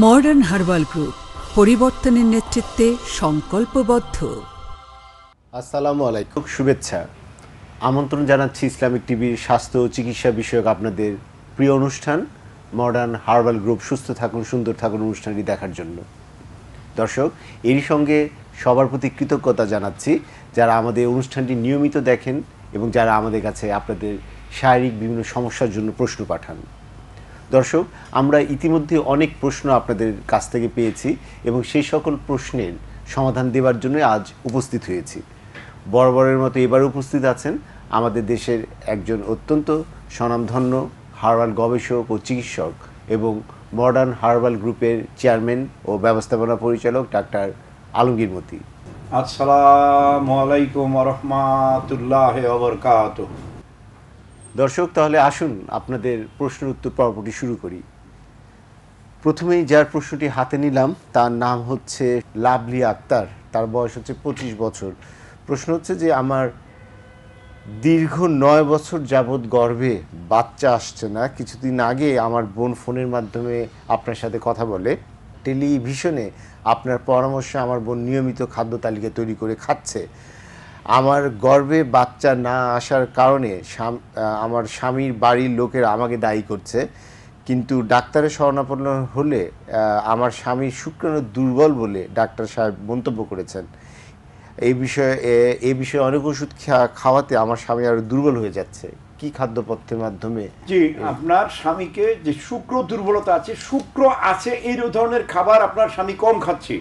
Modern herbal group পরিবর্তনের নেতৃত্বে সংকল্পবদ্ধ আসসালামু আলাইকুম শুভেচ্ছা আমন্ত্রণ জানাচ্ছি ইসলামিক টিভির স্বাস্থ্য ও চিকিৎসা বিষয়ক আপনাদের প্রিয় অনুষ্ঠান মডার্ন হার্বাল গ্রুপ সুস্থ থাকুন সুন্দর থাকুন অনুষ্ঠানটি দেখার জন্য দর্শক এরই সঙ্গে সবার প্রতি কৃতজ্ঞতা জানাচ্ছি যারা আমাদের অনুষ্ঠানটি নিয়মিত দেখেন এবং যারা আমাদের কাছে আপনাদের শারীরিক বিভিন্ন সমস্যার জন্য প্রশ্ন পাঠান দর্শক আমরা ইতিমধ্যে অনেক প্রশ্ন আপনাদের কাছ থেকে পেয়েছি এবং সেই সকল প্রশ্নের সমাধান দেওয়ার জন্য আজ উপস্থিত হয়েছি বরাবরের মতো এবার উপস্থিত আছেন আমাদের দেশের একজন অত্যন্ত স্বনামধন্য হার্বাল গবেষক ও চিকিৎসক এবং মডার্ন হার্বাল গ্রুপের চেয়ারম্যান ও ব্যবস্থাপনা পরিচালক ডাক্তার আলমগীর মতি আসসালামু আলাইকুম রহমাতুল্লাহ অবরকাত দর্শক তাহলে আসুন আপনাদের প্রশ্ন উত্তর পর্বটি শুরু করি প্রথমেই যার প্রশ্নটি হাতে নিলাম তার নাম হচ্ছে লাভলি আক্তার তার বয়স হচ্ছে পঁচিশ বছর প্রশ্ন হচ্ছে যে আমার দীর্ঘ নয় বছর যাবৎ গর্ভে বাচ্চা আসছে না কিছুদিন আগে আমার বোন ফোনের মাধ্যমে আপনার সাথে কথা বলে টেলিভিশনে আপনার পরামর্শে আমার বোন নিয়মিত খাদ্য তালিকা তৈরি করে খাচ্ছে আমার গর্বে বাচ্চা না আসার কারণে আমার স্বামীর বাড়ির লোকের আমাকে দায়ী করছে কিন্তু ডাক্তারের শরণাপন্ন হলে আমার স্বামী শুক্রাণু দুর্বল বলে ডাক্তার সাহেব মন্তব্য করেছেন এই বিষয়ে এ বিষয়ে অনেক ওষুধ খাওয়াতে আমার স্বামী আরও দুর্বল হয়ে যাচ্ছে কি খাদ্যপথ্যের মাধ্যমে জি আপনার স্বামীকে যে শুক্র দুর্বলতা আছে শুক্র আছে এই ধরনের খাবার আপনার স্বামী কম খাচ্ছে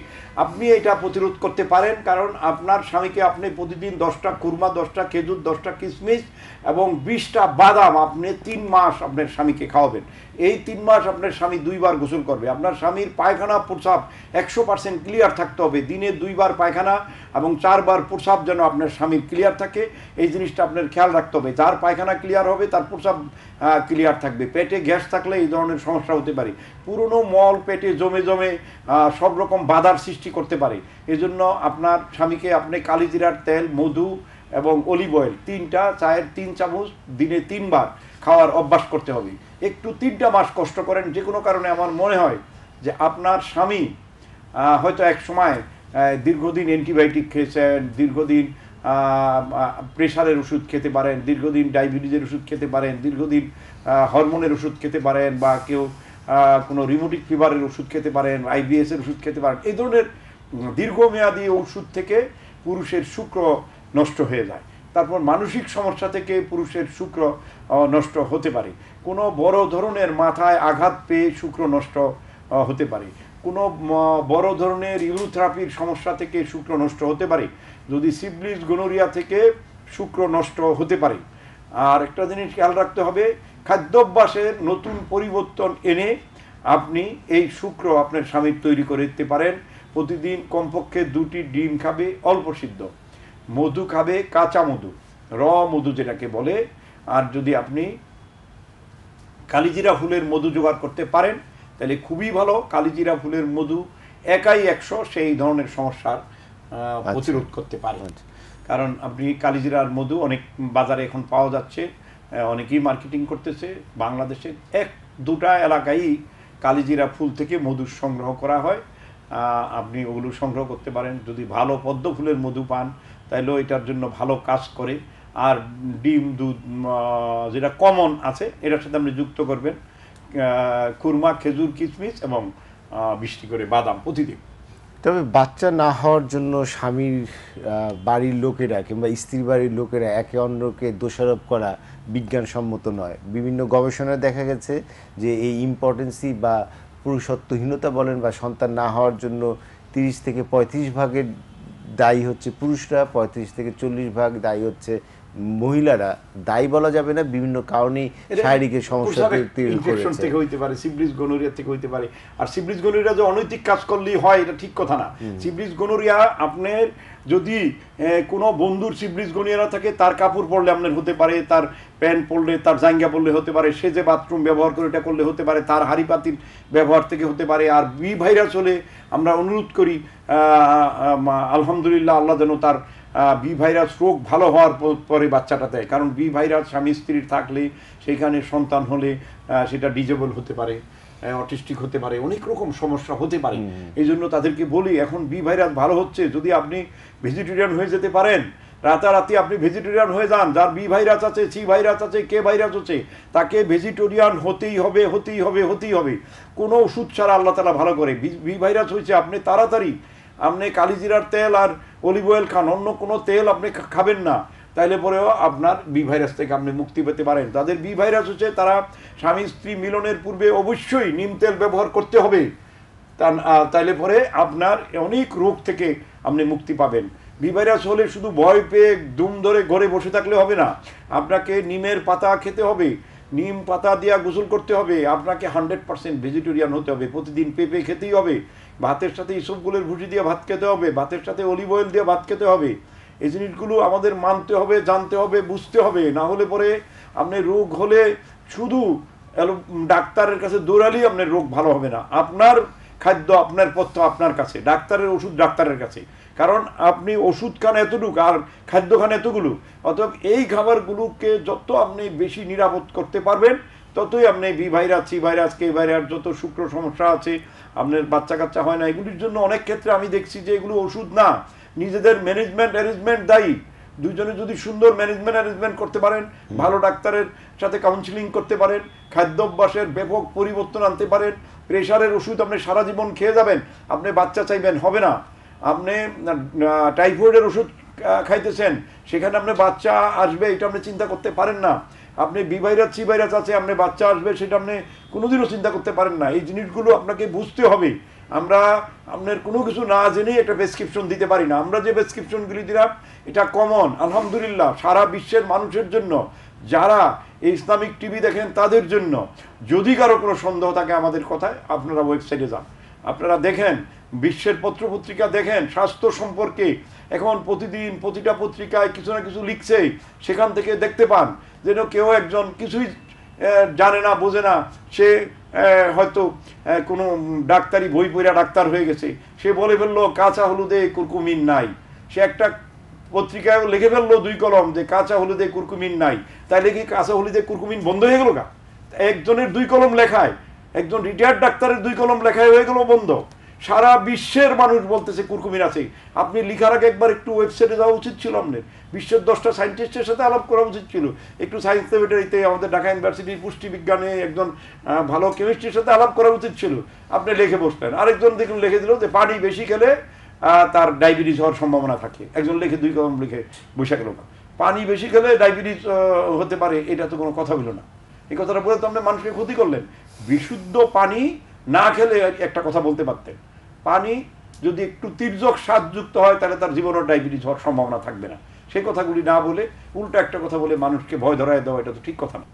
আপনি এটা প্রতিরোধ করতে পারেন কারণ আপনার স্বামীকে আপনি প্রতিদিন দশটা কুরমা দশটা খেজুর দশটা কিশমিশ এবং বিশটা বাদাম আপনি তিন মাস আপনার স্বামীকে খাওয়াবেন এই তিন মাস আপনার স্বামী দুইবার গোসল করবে আপনার স্বামীর পায়খানা প্রসাব একশো পার্সেন্ট ক্লিয়ার থাকতে হবে দিনে দুইবার পায়খানা এবং চারবার প্রসাব যেন আপনার স্বামীর ক্লিয়ার থাকে এই জিনিসটা আপনার খেয়াল রাখতে হবে যার পায়খানা ক্লিয়ার ক্লিয়ার হবে তার প্রস্রাব ক্লিয়ার থাকবে পেটে গ্যাস থাকলে এই ধরনের সমস্যা হতে পারে পুরনো মল পেটে জমে জমে সব রকম বাধার সৃষ্টি করতে পারে এজন্য আপনার স্বামীকে আপনি কালিজিরার তেল মধু এবং অলিভ অয়েল তিনটা চায়ের তিন চামচ দিনে তিনবার খাওয়ার অভ্যাস করতে হবে একটু তিনটা মাস কষ্ট করেন যে কোনো কারণে আমার মনে হয় যে আপনার স্বামী হয়তো এক সময় দীর্ঘদিন অ্যান্টিবায়োটিক খেয়েছেন দীর্ঘদিন প্রেশারের ওষুধ খেতে পারেন দীর্ঘদিন ডায়াবেটিসের ওষুধ খেতে পারেন দীর্ঘদিন হরমোনের ওষুধ খেতে পারেন বা কেউ কোনো রিমোটিক ফিভারের ওষুধ খেতে পারেন আইবিএসের ওষুধ খেতে পারেন এই ধরনের দীর্ঘমেয়াদী ওষুধ থেকে পুরুষের শুক্র নষ্ট হয়ে যায় তারপর মানসিক সমস্যা থেকে পুরুষের শুক্র নষ্ট হতে পারে কোনো বড় ধরনের মাথায় আঘাত পেয়ে শুক্র নষ্ট হতে পারে কোনো বড় ধরনের ইউরোথেরাপির সমস্যা থেকে শুক্র নষ্ট হতে পারে যদি সিবলিস গনোরিয়া থেকে শুক্র নষ্ট হতে পারে আর একটা জিনিস খেয়াল রাখতে হবে খাদ্যাভ্যাসের নতুন পরিবর্তন এনে আপনি এই শুক্র আপনার স্বামীর তৈরি করে দিতে পারেন প্রতিদিন কমপক্ষে দুটি ডিম খাবে অল্প সিদ্ধ মধু খাবে কাঁচা মধু র মধু যেটাকে বলে আর যদি আপনি কালিজিরা ফুলের মধু জোগাড় করতে পারেন তাহলে খুবই ভালো কালিজিরা ফুলের মধু একাই একশো সেই ধরনের সমস্যার আচ্ছা। প্রতিরোধ করতে পারে আচ্ছা। কারণ আপনি কালিজিরার মধু অনেক বাজারে এখন পাওয়া যাচ্ছে অনেকেই মার্কেটিং করতেছে বাংলাদেশের এক দুটা এলাকায় কালিজিরা ফুল থেকে মধু সংগ্রহ করা হয় আপনি ওগুলো সংগ্রহ করতে পারেন যদি ভালো পদ্ম ফুলের মধু পান তাহলেও এটার জন্য ভালো কাজ করে আর ডিম দুধ যেটা কমন আছে এটার সাথে আপনি যুক্ত করবেন কুরমা খেজুর কিচমিচ এবং বৃষ্টি করে বাদাম প্রতিদিন তবে বাচ্চা না হওয়ার জন্য স্বামীর বাড়ির লোকেরা কিংবা স্ত্রী বাড়ির লোকেরা একে অন্যকে দোষারোপ করা বিজ্ঞানসম্মত নয় বিভিন্ন গবেষণায় দেখা গেছে যে এই ইম্পর্টেন্সি বা পুরুষত্বহীনতা বলেন বা সন্তান না হওয়ার জন্য তিরিশ থেকে পঁয়ত্রিশ ভাগের দায়ী হচ্ছে পুরুষরা পঁয়ত্রিশ থেকে চল্লিশ ভাগ দায়ী হচ্ছে মহিলারা দায়ী বলা যাবে না বিভিন্ন কারণে শারীরিক সমস্যা ইনফেকশন থেকে হইতে পারে সিব্রিজ গনোরিয়া থেকে হইতে পারে আর সিব্রিজ গনোরিয়া যে অনৈতিক কাজ করলেই হয় এটা ঠিক কথা না সিব্রিজ গনোরিয়া আপনার যদি কোনো বন্ধুর সিব্রিজ গনোরিয়া থাকে তার কাপড় পরলে আপনার হতে পারে তার প্যান্ট পরলে তার জাঙ্গা পরলে হতে পারে সে যে বাথরুম ব্যবহার করে এটা করলে হতে পারে তার হাড়ি পাতির ব্যবহার থেকে হতে পারে আর বি ভাইরাস হলে আমরা অনুরোধ করি আলহামদুলিল্লাহ আল্লাহ যেন তার বি ভাইরাস রোগ ভালো হওয়ার পরে বাচ্চাটা দেয় কারণ বি ভাইরাস স্বামী স্ত্রীর থাকলে সেইখানে সন্তান হলে সেটা ডিজেবল হতে পারে অটিস্টিক হতে পারে অনেক রকম সমস্যা হতে পারে এই জন্য তাদেরকে বলি এখন বি ভাইরাস ভালো হচ্ছে যদি আপনি ভেজিটেরিয়ান হয়ে যেতে পারেন রাতারাতি আপনি ভেজিটেরিয়ান হয়ে যান যার বি ভাইরাস আছে সি ভাইরাস আছে কে ভাইরাস আছে তাকে ভেজিটেরিয়ান হতেই হবে হতেই হবে হতেই হবে কোনো ওষুধ ছাড়া আল্লাহ তালা ভালো করে বি ভাইরাস হয়েছে আপনি তাড়াতাড়ি আপনি কালিজিরার তেল আর অলিভ অয়েল খান অন্য কোনো তেল আপনি খাবেন না তাইলে পরেও আপনার বি ভাইরাস থেকে আপনি মুক্তি পেতে পারেন তাদের বি ভাইরাস হচ্ছে তারা স্বামী স্ত্রী মিলনের পূর্বে অবশ্যই নিম তেল ব্যবহার করতে হবে তাইলে পরে আপনার অনেক রোগ থেকে আপনি মুক্তি পাবেন বি ভাইরাস হলে শুধু ভয় পেয়ে দুম ধরে ঘরে বসে থাকলে হবে না আপনাকে নিমের পাতা খেতে হবে নিম পাতা দিয়া গোসল করতে হবে আপনাকে হান্ড্রেড পার্সেন্ট ভেজিটেরিয়ান হতে হবে প্রতিদিন পেঁপে খেতেই হবে ভাতের সাথে ইসবগুলের ভুসি দিয়ে ভাত খেতে হবে ভাতের সাথে অলিভ অয়েল দিয়ে ভাত খেতে হবে এই জিনিসগুলো আমাদের মানতে হবে জানতে হবে বুঝতে হবে না হলে পরে আপনি রোগ হলে শুধু ডাক্তারের কাছে দৌড়ালেই আপনার রোগ ভালো হবে না আপনার খাদ্য আপনার পথ্য আপনার কাছে ডাক্তারের ওষুধ ডাক্তারের কাছে কারণ আপনি ওষুধ খান এতটুকু আর খাদ্য খান এতগুলো অতএব এই খাবারগুলোকে যত আপনি বেশি নিরাপদ করতে পারবেন ততই আপনি B virus C virus K virus যত শুক্র সমস্যা আছে আপনার বাচ্চা কাচ্চা হয় না এগুলির জন্য অনেক ক্ষেত্রে আমি দেখছি যে এগুলো ওষুধ না নিজেদের ম্যানেজমেন্ট অ্যারেঞ্জমেন্ট দায়ী দুজনে যদি সুন্দর ম্যানেজমেন্ট অ্যারেঞ্জমেন্ট করতে পারেন ভালো ডাক্তারের সাথে কাউন্সিলিং করতে পারেন খাদ্যাভ্যাসের ব্যাপক পরিবর্তন আনতে পারেন প্রেশারের ওষুধ আপনি সারা জীবন খেয়ে যাবেন আপনি বাচ্চা চাইবেন হবে না আপনি টাইফয়েডের ওষুধ খাইতেছেন সেখানে আপনি বাচ্চা আসবে এটা আপনি চিন্তা করতে পারেন না আপনি বি ভাইরাস সি ভাইরাস আছে আপনি বাচ্চা আসবে সেটা আপনি কোনোদিনও চিন্তা করতে পারেন না এই জিনিসগুলো আপনাকে বুঝতে হবে আমরা আপনার কোনো কিছু না জেনেই একটা প্রেসক্রিপশন দিতে পারি না আমরা যে প্রেসক্রিপশনগুলি দিলাম এটা কমন আলহামদুলিল্লাহ সারা বিশ্বের মানুষের জন্য যারা এই ইসলামিক টিভি দেখেন তাদের জন্য যদি কারো কোনো সন্দেহ থাকে আমাদের কথায় আপনারা ওয়েবসাইটে যান আপনারা দেখেন বিশ্বের পত্রপত্রিকা দেখেন স্বাস্থ্য সম্পর্কে এখন প্রতিদিন প্রতিটা পত্রিকায় কিছু না কিছু লিখছে সেখান থেকে দেখতে পান যেন কেউ একজন কিছুই জানে না বোঝে না সে হয়তো কোনো ডাক্তারি বই পড়া ডাক্তার হয়ে গেছে সে বলে ফেললো কাঁচা হলুদে কুরকুমিন নাই সে একটা পত্রিকায় লিখে ফেললো দুই কলম যে কাঁচা হলুদে কুরকুমিন নাই তাই লিখে কাঁচা হলুদে কুরকুমিন বন্ধ হয়ে গেল একজনের দুই কলম লেখায় একজন রিটায়ার্ড ডাক্তারের দুই কলম লেখায় হয়ে গেলো বন্ধ সারা বিশ্বের মানুষ বলতেছে কুরকুমিন আছে আপনি লিখার আগে একবার একটু ওয়েবসাইটে যাওয়া উচিত ছিল আপনার বিশ্বের দশটা সায়েন্টিস্টের সাথে আলাপ করা উচিত ছিল একটু সায়েন্স ল্যাবরেটরিতে আমাদের ঢাকা ইউনিভার্সিটির পুষ্টিবিজ্ঞানে একজন ভালো কেমিস্ট্রির সাথে আলাপ করা উচিত ছিল আপনি লিখে বসলেন আরেকজন দেখুন লিখে দিল যে পানি বেশি খেলে তার ডায়াবেটিস হওয়ার সম্ভাবনা থাকে একজন লিখে দুই কদম লিখে বসে গেল না পানি বেশি খেলে ডায়াবেটিস হতে পারে এটা তো কোনো কথা হলো না এই কথাটা বলে তো আপনি মানুষকে ক্ষতি করলেন বিশুদ্ধ পানি না খেলে একটা কথা বলতে পারতেন পানি যদি একটু তির্যক স্বাদযুক্ত হয় তাহলে তার জীবনও ডায়াবেটিস হওয়ার সম্ভাবনা থাকবে না সেই কথাগুলি না বলে উল্টো একটা কথা বলে মানুষকে ভয় ধরায় দেওয়া এটা তো ঠিক কথা না